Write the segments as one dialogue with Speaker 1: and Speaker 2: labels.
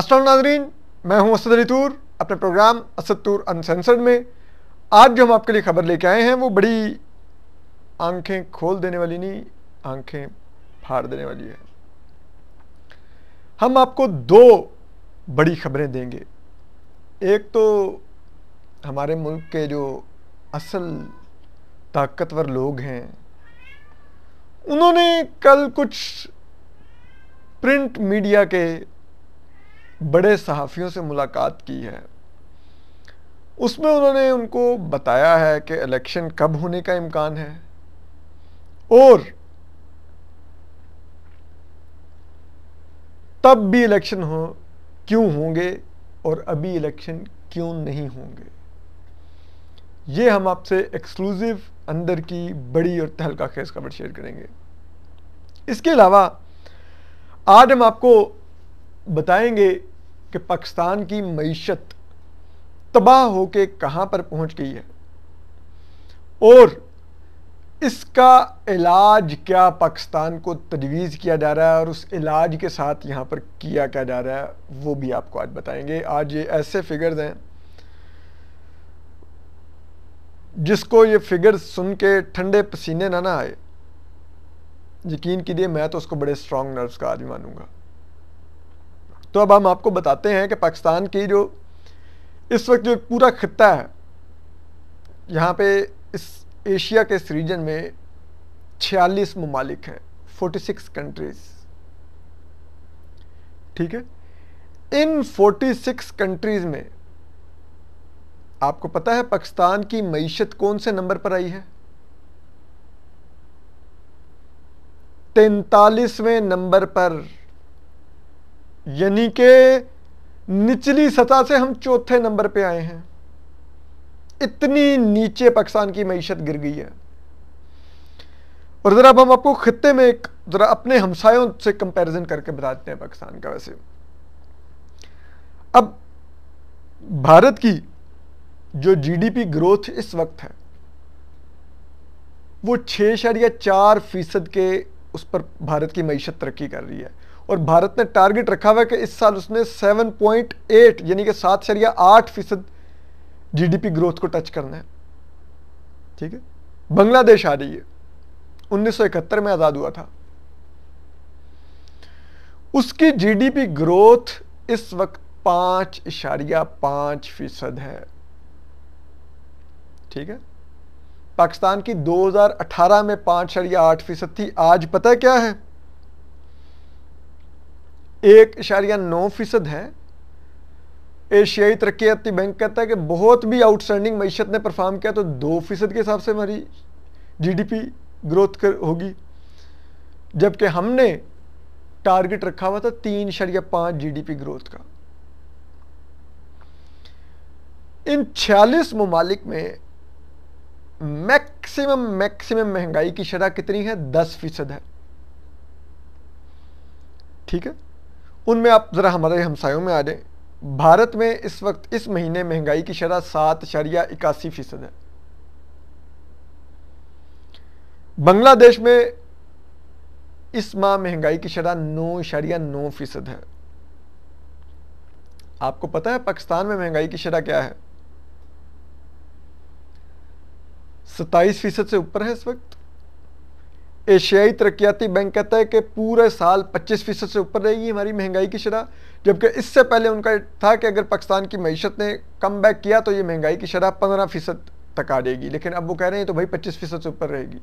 Speaker 1: असल नाजरीन मैं हूं असद अली तूर अपने प्रोग्राम असद तूर अनसेंसर्ड में आज जो हम आपके लिए ख़बर लेके आए हैं वो बड़ी आंखें खोल देने वाली नहीं आंखें फाड़ देने वाली है हम आपको दो बड़ी खबरें देंगे एक तो हमारे मुल्क के जो असल ताकतवर लोग हैं उन्होंने कल कुछ प्रिंट मीडिया के बड़े सहाफ़ियों से मुलाकात की है उसमें उन्होंने उनको बताया है कि इलेक्शन कब होने का इम्कान है और तब भी इलेक्शन हो क्यों होंगे और अभी इलेक्शन क्यों नहीं होंगे ये हम आपसे एक्सक्लूसिव अंदर की बड़ी और तहलका खेज खबर शेयर करेंगे इसके अलावा आज हम आपको बताएंगे कि पाकिस्तान की मीशत तबाह होके कहाँ पर पहुँच गई है और इसका इलाज क्या पाकिस्तान को तजवीज़ किया जा रहा है और उस इलाज के साथ यहाँ पर किया क्या जा रहा है वो भी आपको आज बताएंगे आज ये ऐसे फिगर्स हैं जिसको ये फिगर्स सुन के ठंडे पसीने ना ना आए यकीन कीजिए मैं तो उसको बड़े स्ट्रॉन्ग नर्व्स का आदमी मानूंगा तो अब हम आपको बताते हैं कि पाकिस्तान की जो इस वक्त जो पूरा खत्ता है यहाँ पे इस एशिया के इस रीजन में छियालीस ममालिक हैं फोर्टी सिक्स कंट्रीज ठीक है इन फोर्टी सिक्स कंट्रीज़ में आपको पता है पाकिस्तान की मीशत कौन से नंबर पर आई है तैतालीसवें नंबर पर यानी के निचली सतह से हम चौथे नंबर पे आए हैं इतनी नीचे पाकिस्तान की मीशत गिर गई है और ज़रा अब हम आपको खत्ते में एक ज़रा अपने हमसायों से कंपैरिजन करके बताते हैं पाकिस्तान का वैसे अब भारत की जो जीडीपी ग्रोथ इस वक्त है वो छः या चार फीसद के उस पर भारत की मीशत तरक्की कर रही है और भारत ने टारगेट रखा हुआ है कि इस साल उसने 7.8 यानी कि सात शरिया आठ फीसद जी ग्रोथ को टच करना है ठीक है बांग्लादेश आ रही है उन्नीस में आज़ाद हुआ था उसकी जीडीपी ग्रोथ इस वक्त पांच इशारिया पांच फीसद है ठीक है पाकिस्तान की 2018 में पांच इशारिया आठ फीसद थी आज पता क्या है एक इशारिया नौ फीसद है एशियाई तरक्याती बैंक कहता है कि बहुत भी आउटस्टैंडिंग मीशत ने परफॉर्म किया तो दो फीसद के हिसाब से हमारी जीडीपी ग्रोथ कर होगी जबकि हमने टारगेट रखा हुआ था तीन इशारिया पाँच जी ग्रोथ का इन छियालीस ममालिक में मैक्सिमम मैक्सिमम महंगाई की शरह कितनी है दस फीसद है ठीक है उनमें आप ज़रा हमारे हमसायों में आ जाएँ भारत में इस वक्त इस महीने महंगाई की शरह सात शरिया इक्यासी फ़ीसद है बांग्लादेश में इस माह महंगाई की शरह नौ शरिया नौ फ़ीसद है आपको पता है पाकिस्तान में महंगाई की शरह क्या है सत्ताईस फ़ीसद से ऊपर है इस वक्त एशियाई तरक्याती बैंक कहता है कि पूरे साल 25 फीसद से ऊपर रहेगी हमारी महंगाई की शरह जबकि इससे पहले उनका था कि अगर पाकिस्तान की मीशत ने कम बैक किया तो ये महंगाई की शरह पंद्रह फ़ीसद तक आ जाएगी लेकिन अब वो कह रहे हैं तो भाई पच्चीस फ़ीसद से ऊपर रहेगी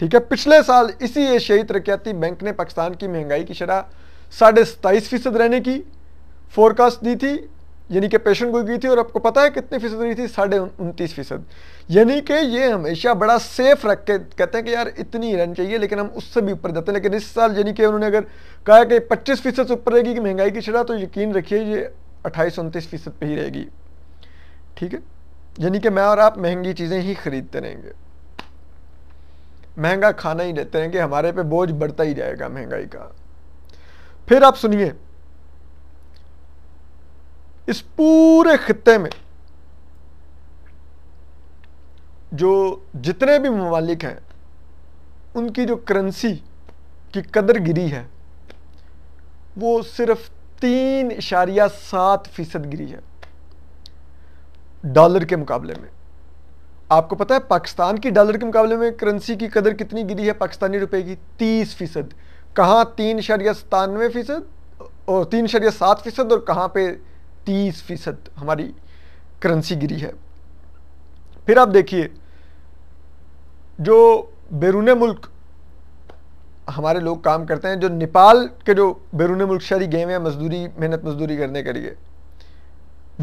Speaker 1: ठीक है पिछले साल इसी एशियाई तरक्याती बैंक ने पाकिस्तान की महंगाई की शरह साढ़े सताईस फ़ीसद रहने की फोरकास्ट दी थी यानी कि पेशेंट गोई की थी और आपको पता है कितनी फीसद थी साढ़े उनतीस फीसद यानी कि ये हमेशा बड़ा सेफ रख के कहते हैं कि यार इतनी रन चाहिए लेकिन हम उससे भी ऊपर जाते हैं लेकिन इस साल यानी कि उन्होंने अगर कहा कि पच्चीस फीसद से ऊपर रहेगी कि महंगाई की छड़ा तो यकीन रखिए ये अट्ठाईस उनतीस फीसद पर ही रहेगी ठीक है यानी कि मैं और आप महंगी चीज़ें ही खरीदते रहेंगे महंगा खाना ही लेते रहेंगे हमारे पे बोझ बढ़ता ही जाएगा महंगाई का फिर आप सुनिए इस पूरे खत्ते में जो जितने भी ममालिक हैं उनकी जो करेंसी की कदर गिरी है वो सिर्फ तीन इशारिया सात फ़ीसद गिरी है डॉलर के मुकाबले में आपको पता है पाकिस्तान की डॉलर के मुकाबले में करेंसी की कदर कितनी गिरी है पाकिस्तानी रुपए की तीस फ़ीसद कहाँ तीन इशारिया सतानवे फ़ीसद और तीन इशारिया सात फ़ीसद और कहाँ पे तीस फीसद हमारी करेंसी गिरी है फिर आप देखिए जो बैरून मुल्क हमारे लोग काम करते हैं जो नेपाल के जो बैरून मुल्क शहरी गए हुए हैं मजदूरी मेहनत मजदूरी करने के लिए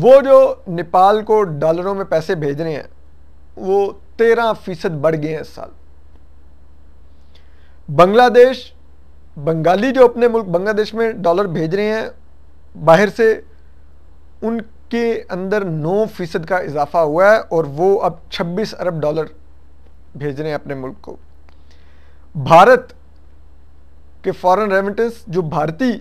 Speaker 1: वो जो नेपाल को डॉलरों में पैसे भेज रहे हैं वो तेरह फीसद बढ़ गए हैं इस साल बांग्लादेश बंगाली जो अपने मुल्क बांग्लादेश में डॉलर भेज रहे हैं बाहर से उनके अंदर 9 फीसद का इजाफा हुआ है और वो अब 26 अरब डॉलर भेज रहे हैं अपने मुल्क को भारत के फॉरेन रेमिटेंस जो भारतीय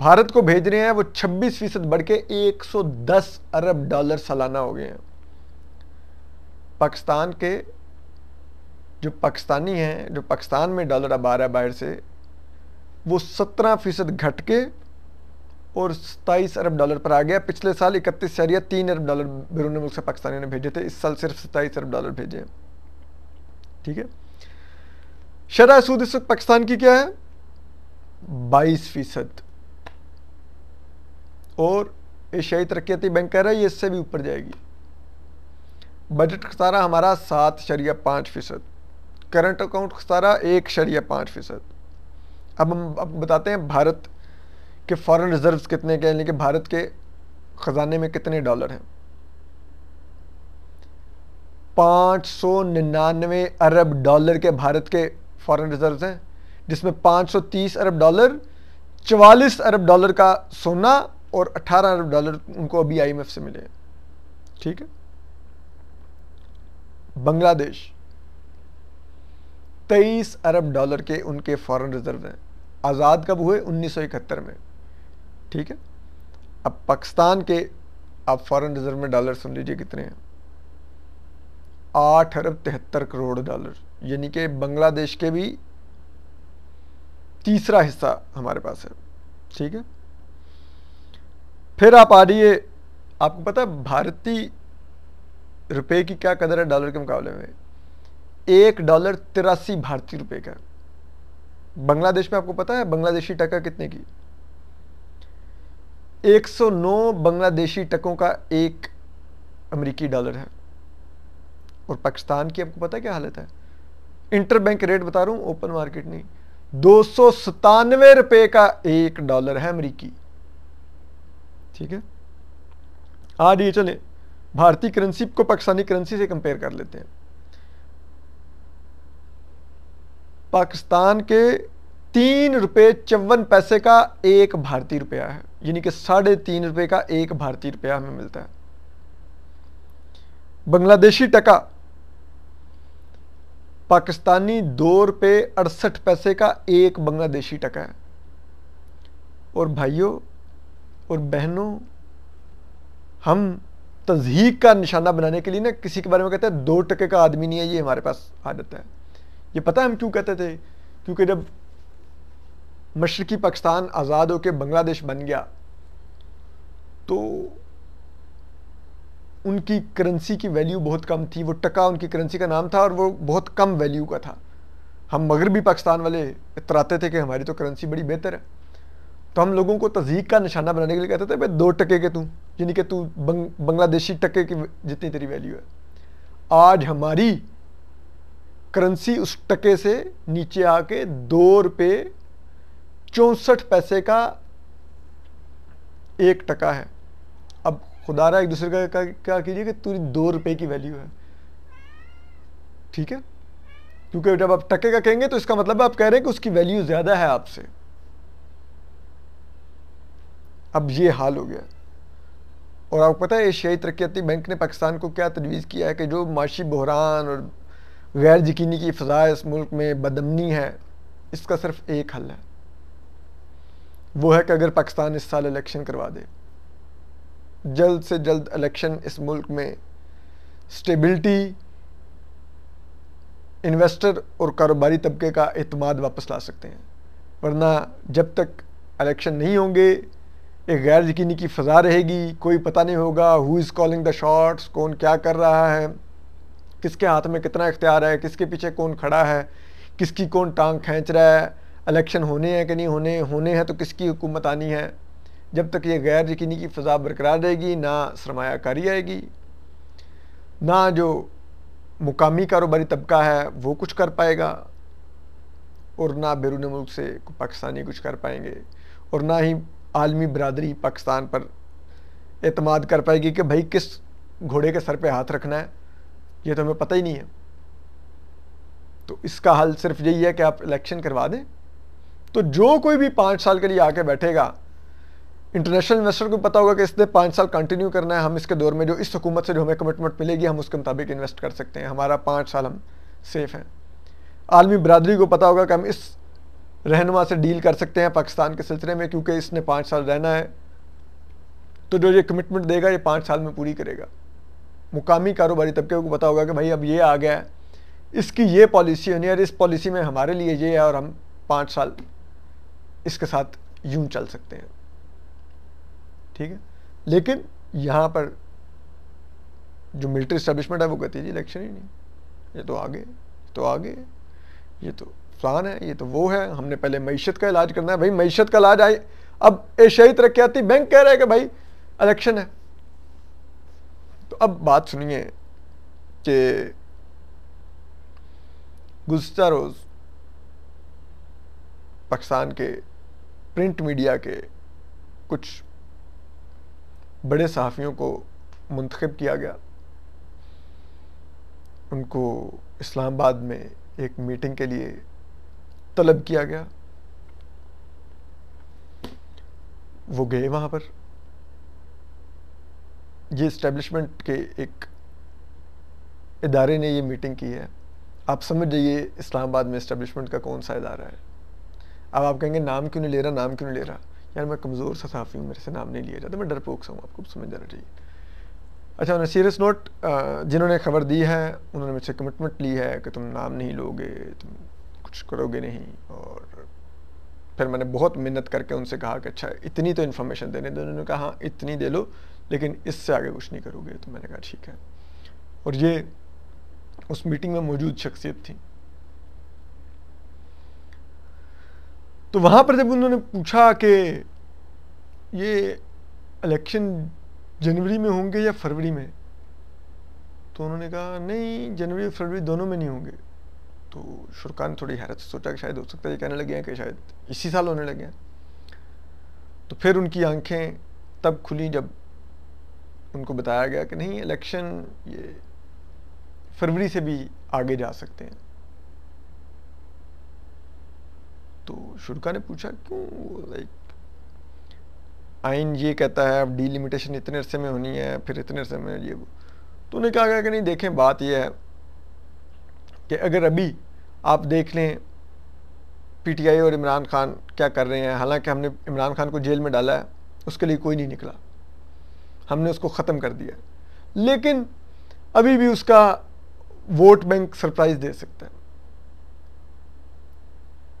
Speaker 1: भारत को भेज रहे हैं वो 26 फीसद बढ़ के 110 अरब डॉलर सालाना हो गए हैं पाकिस्तान के जो पाकिस्तानी हैं जो पाकिस्तान में डॉलर अब आ रहा है बाहर से वो 17 फीसद घट के और सताईस अरब डॉलर पर आ गया पिछले साल इकतीस शरिया तीन अरब डॉलर बैरून मुल्क से पाकिस्तानियों ने भेजे थे इस साल सिर्फ सताईस अरब डॉलर भेजे हैं ठीक है शरा सूद इस वक्त पाकिस्तान की क्या है बाईस फीसद और एशियाई तरक्याती बैंक कह रहा है ये इससे भी ऊपर जाएगी बजट खसारा हमारा सात शरिया पाँच फ़ीसद करंट अकाउंट खसारा एक शरिया पाँच फ़ीसद अब हम अब बताते हैं भारत कि फॉरेन रिजर्व्स कितने के यानी कि भारत के ख़जाने में कितने डॉलर हैं पाँच सौ निन्यानवे अरब डॉलर के भारत के फॉरेन रिजर्व्स हैं जिसमें सौ तीस अरब डॉलर चवालीस अरब डॉलर का सोना और अठारह अरब डॉलर उनको अभी आईएमएफ से मिले ठीक है बांग्लादेश तेईस अरब डॉलर के उनके फॉरेन रिजर्व हैं आज़ाद कब हुए इकहत्तर में ठीक है अब पाकिस्तान के आप फॉरेन रिजर्व में डॉलर सुन लीजिए कितने हैं आठ अरब तिहत्तर करोड़ डॉलर यानी कि बांग्लादेश के भी तीसरा हिस्सा हमारे पास है ठीक है फिर आप आ रही है आपको पता है भारतीय रुपए की क्या कदर है डॉलर के मुकाबले में एक डॉलर तिरासी भारतीय रुपए का बांग्लादेश में आपको पता है बांग्लादेशी टका कितने की 109 बांग्लादेशी टकों का एक अमेरिकी डॉलर है और पाकिस्तान की आपको पता है क्या हालत है इंटर बैंक रेट बता रहा हूं ओपन मार्केट नहीं दो सौ सतानवे का एक डॉलर है अमेरिकी ठीक है आज ये चले भारतीय करेंसी को पाकिस्तानी करेंसी से कंपेयर कर लेते हैं पाकिस्तान के तीन रुपए चौवन पैसे का एक भारतीय रुपया है यानी कि साढ़े तीन रुपये का एक भारतीय रुपया हमें मिलता है बांग्लादेशी टका पाकिस्तानी दो रुपये अड़सठ पैसे का एक बांग्लादेशी टका है और भाइयों और बहनों हम तजहीक का निशाना बनाने के लिए ना किसी के बारे में कहते हैं दो टके का आदमी नहीं है ये हमारे पास आदत है ये पता है हम क्यों कहते थे क्योंकि जब मशरकी पाकिस्तान आज़ाद होकर बांग्लादेश बन गया तो उनकी करेंसी की वैल्यू बहुत कम थी वो टका उनकी करेंसी का नाम था और वो बहुत कम वैल्यू का था हम मगरबी पाकिस्तान वाले इतराते थे कि हमारी तो करेंसी बड़ी बेहतर है तो हम लोगों को तजीक का निशाना बनाने के लिए कहते थे भाई दो टके के तू यानी कि तू बांग्लादेशी टके की जितनी तेरी वैल्यू है आज हमारी करेंसी उस टके से नीचे आके दो रुपये चौंसठ पैसे का एक टका है अब खुदा रहा एक दूसरे का क्या, कीजिए कि तुरी दो रुपए की वैल्यू है ठीक है क्योंकि जब आप टके का कहेंगे तो इसका मतलब आप कह रहे हैं कि उसकी वैल्यू ज़्यादा है आपसे अब ये हाल हो गया और आपको पता है एशियाई तरक्याती बैंक ने पाकिस्तान को क्या तजवीज़ किया है कि जो माशी बहरान और गैर यकीनी की फ़जा इस मुल्क में बदमनी है इसका सिर्फ एक हल है वो है कि अगर पाकिस्तान इस साल इलेक्शन करवा दे जल्द से जल्द इलेक्शन इस मुल्क में स्टेबिलिटी इन्वेस्टर और कारोबारी तबके का अतमाद वापस ला सकते हैं वरना जब तक इलेक्शन नहीं होंगे एक गैर यकीनी की फ़जा रहेगी कोई पता नहीं होगा who is calling the shots कौन क्या कर रहा है किसके हाथ में कितना इख्तियार है किसके पीछे कौन खड़ा है किसकी कौन टांग खींच रहा है इलेक्शन होने हैं कि नहीं होने होने हैं तो किसकी हुकूमत आनी है जब तक ये गैर यकीनी की फ़जा बरकरार रहेगी ना सरमाकारी आएगी ना जो मुकामी कारोबारी तबका है वो कुछ कर पाएगा और ना बैरून मुल्क से पाकिस्तानी कुछ कर पाएंगे और ना ही आलमी बरदरी पाकिस्तान पर अतमाद कर पाएगी कि भाई किस घोड़े के सर पर हाथ रखना है ये तो हमें पता ही नहीं है तो इसका हल सिर्फ यही है कि आप इलेक्शन करवा दें तो जो कोई भी पाँच साल के लिए आके बैठेगा इंटरनेशनल इन्वेस्टर को पता होगा कि इसने पाँच साल कंटिन्यू करना है हम इसके दौर में जो इस हुकूमत से जो हमें कमिटमेंट मिलेगी हम उसके मुताबिक इन्वेस्ट कर सकते हैं हमारा पाँच साल हम सेफ़ हैं आलमी बरदरी को पता होगा कि हम इस रहनमा से डील कर सकते हैं पाकिस्तान के सिलसिले में क्योंकि इसने पाँच साल रहना है तो जो ये कमिटमेंट देगा ये पाँच साल में पूरी करेगा मुकामी कारोबारी तबके को पता होगा कि भाई अब ये आ गया है इसकी ये पॉलिसी होनी है और इस पॉलिसी में हमारे लिए ये है और हम पाँच साल इसके साथ यूं चल सकते हैं ठीक है लेकिन यहाँ पर जो मिलिट्री स्टैब्लिशमेंट है वो कहती है जी इलेक्शन ही नहीं ये तो आगे तो आगे ये तो फलान है ये तो वो है हमने पहले मीशत का इलाज करना है भाई मीशत का इलाज आए अब एशियाई तरक्याती बैंक कह रहे हैं कि भाई इलेक्शन है तो अब बात सुनिए कि गुज्तर रोज़ पाकिस्तान के प्रिंट मीडिया के कुछ बड़े सहाफ़ियों को मंतखब किया गया उनको इस्लामाबाद में एक मीटिंग के लिए तलब किया गया वो गए वहाँ पर ये इस्टेब्लिशमेंट के एक इदारे ने ये मीटिंग की है आप समझ जाइए इस्लामाबाद में इस्टेब्लिशमेंट का कौन सा इदारा है अब आप कहेंगे नाम क्यों नहीं ले रहा नाम क्यों नहीं ले रहा यार मैं कमज़ोर सा साफ़ी हूँ मेरे से नाम नहीं लिया जाता मैं डरपोक सा हूँ आपको समझ जाना चाहिए अच्छा उन्होंने सीरियस नोट जिन्होंने खबर दी है उन्होंने मुझसे कमिटमेंट ली है कि तुम नाम नहीं लोगे तुम कुछ करोगे नहीं और फिर मैंने बहुत मिन्नत करके उनसे कहा कि अच्छा इतनी तो इन्फॉर्मेशन देने दो उन्होंने कहा हाँ इतनी दे लो लेकिन इससे आगे कुछ नहीं करोगे तो मैंने कहा ठीक है और ये उस मीटिंग में मौजूद शख्सियत थी तो वहाँ पर जब उन्होंने पूछा कि ये इलेक्शन जनवरी में होंगे या फरवरी में तो उन्होंने कहा नहीं जनवरी और फरवरी दोनों में नहीं होंगे तो ने थोड़ी हैरत से सोचा कि शायद हो सकता है ये कहने लगे हैं कि शायद इसी साल होने लगे हैं तो फिर उनकी आंखें तब खुली जब उनको बताया गया कि नहीं इलेक्शन ये फरवरी से भी आगे जा सकते हैं तो शुरुका ने पूछा क्यों लाइक आइन ये कहता है अब डीलिमिटेशन इतने अरसे में होनी है फिर इतने अरसे में ये तो उन्हें कहा गया कि नहीं देखें बात यह है कि अगर अभी आप देख लें पीटीआई और इमरान खान क्या कर रहे हैं हालांकि हमने इमरान खान को जेल में डाला है उसके लिए कोई नहीं निकला हमने उसको ख़त्म कर दिया लेकिन अभी भी उसका वोट बैंक सरप्राइज़ दे सकता है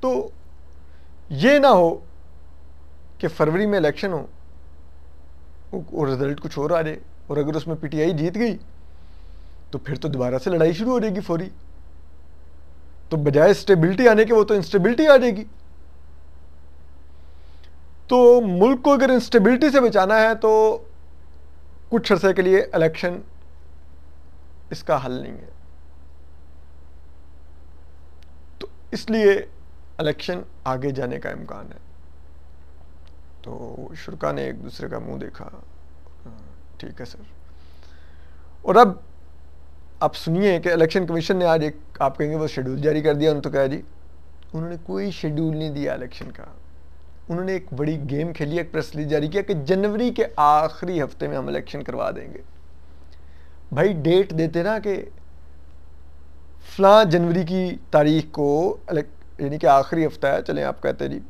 Speaker 1: तो ये ना हो कि फरवरी में इलेक्शन हो और रिज़ल्ट कुछ और आ जाए और अगर उसमें पीटीआई जीत गई तो फिर तो दोबारा से लड़ाई शुरू हो जाएगी फौरी तो बजाय स्टेबिलिटी आने के वो तो इंस्टेबिलिटी आ जाएगी तो मुल्क को अगर इंस्टेबिलिटी से बचाना है तो कुछ अरसे के लिए इलेक्शन इसका हल नहीं है तो इसलिए इलेक्शन आगे जाने का इम्कान है तो शुरा ने एक दूसरे का मुंह देखा हाँ, ठीक है सर और अब आप सुनिए कि इलेक्शन कमीशन ने आज एक आप कहेंगे वो शेड्यूल जारी कर दिया उन्होंने तो कहा जी उन्होंने कोई शेड्यूल नहीं दिया इलेक्शन का उन्होंने एक बड़ी गेम खेली एक प्रेस रिलीज जारी किया कि जनवरी के आखिरी हफ्ते में हम इलेक्शन करवा देंगे भाई डेट देते ना कि फला जनवरी की तारीख को यानी कि आखिरी हफ्ता है चलें आप कहते जी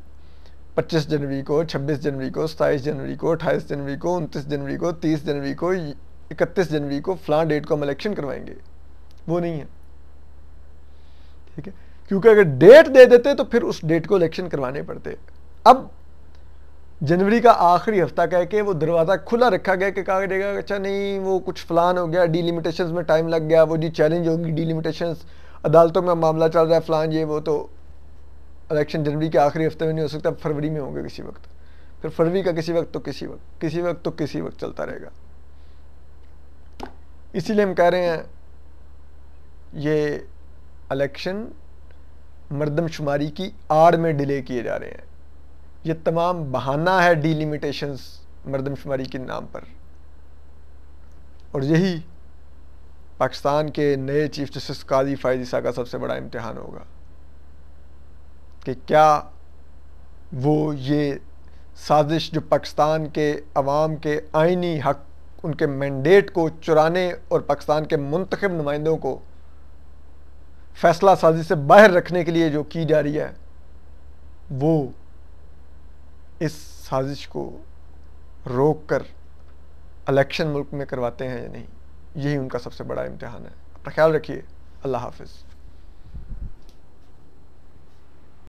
Speaker 1: पच्चीस जनवरी को छब्बीस जनवरी को सत्ताईस जनवरी को अट्ठाईस जनवरी को उनतीस जनवरी को तीस जनवरी को इकतीस जनवरी को फलां डेट को हम इलेक्शन करवाएंगे वो नहीं है ठीक है क्योंकि अगर डेट दे देते तो फिर उस डेट को इलेक्शन करवाने पड़ते अब जनवरी का आखिरी हफ्ता कह के वो दरवाज़ा खुला रखा गया कि कहा देगा अच्छा नहीं वो कुछ फलान हो गया डीलिमिटेशन में टाइम लग गया वो जी चैलेंज होगी डीलिमिटेशन अदालतों में मामला चल रहा है फलान ये वो तो इलेक्शन जनवरी के आखिरी हफ्ते में नहीं हो सकता फरवरी में होंगे किसी वक्त फिर फरवरी का किसी वक्त तो किसी वक्त किसी वक्त तो किसी वक्त चलता रहेगा इसीलिए हम कह रहे हैं ये इलेक्शन मरदमशुमारी की आड़ में डिले किए जा रहे हैं ये तमाम बहाना है डीलिमिटेशंस मरदमशुमारी के नाम पर और यही पाकिस्तान के नए चीफ जस्टिस काजी फायदी का सबसे बड़ा इम्तहान होगा कि क्या वो ये साजिश जो पाकिस्तान के अवाम के आइनी हक उनके मैंडेट को चुराने और पाकिस्तान के मंतखब नुमाइंदों को फैसला साजिश से बाहर रखने के लिए जो की जा रही है वो इस साजिश को रोक कर इलेक्शन मुल्क में करवाते हैं या नहीं यही उनका सबसे बड़ा इम्तहान है अपना ख्याल रखिए अल्लाह हाफिज़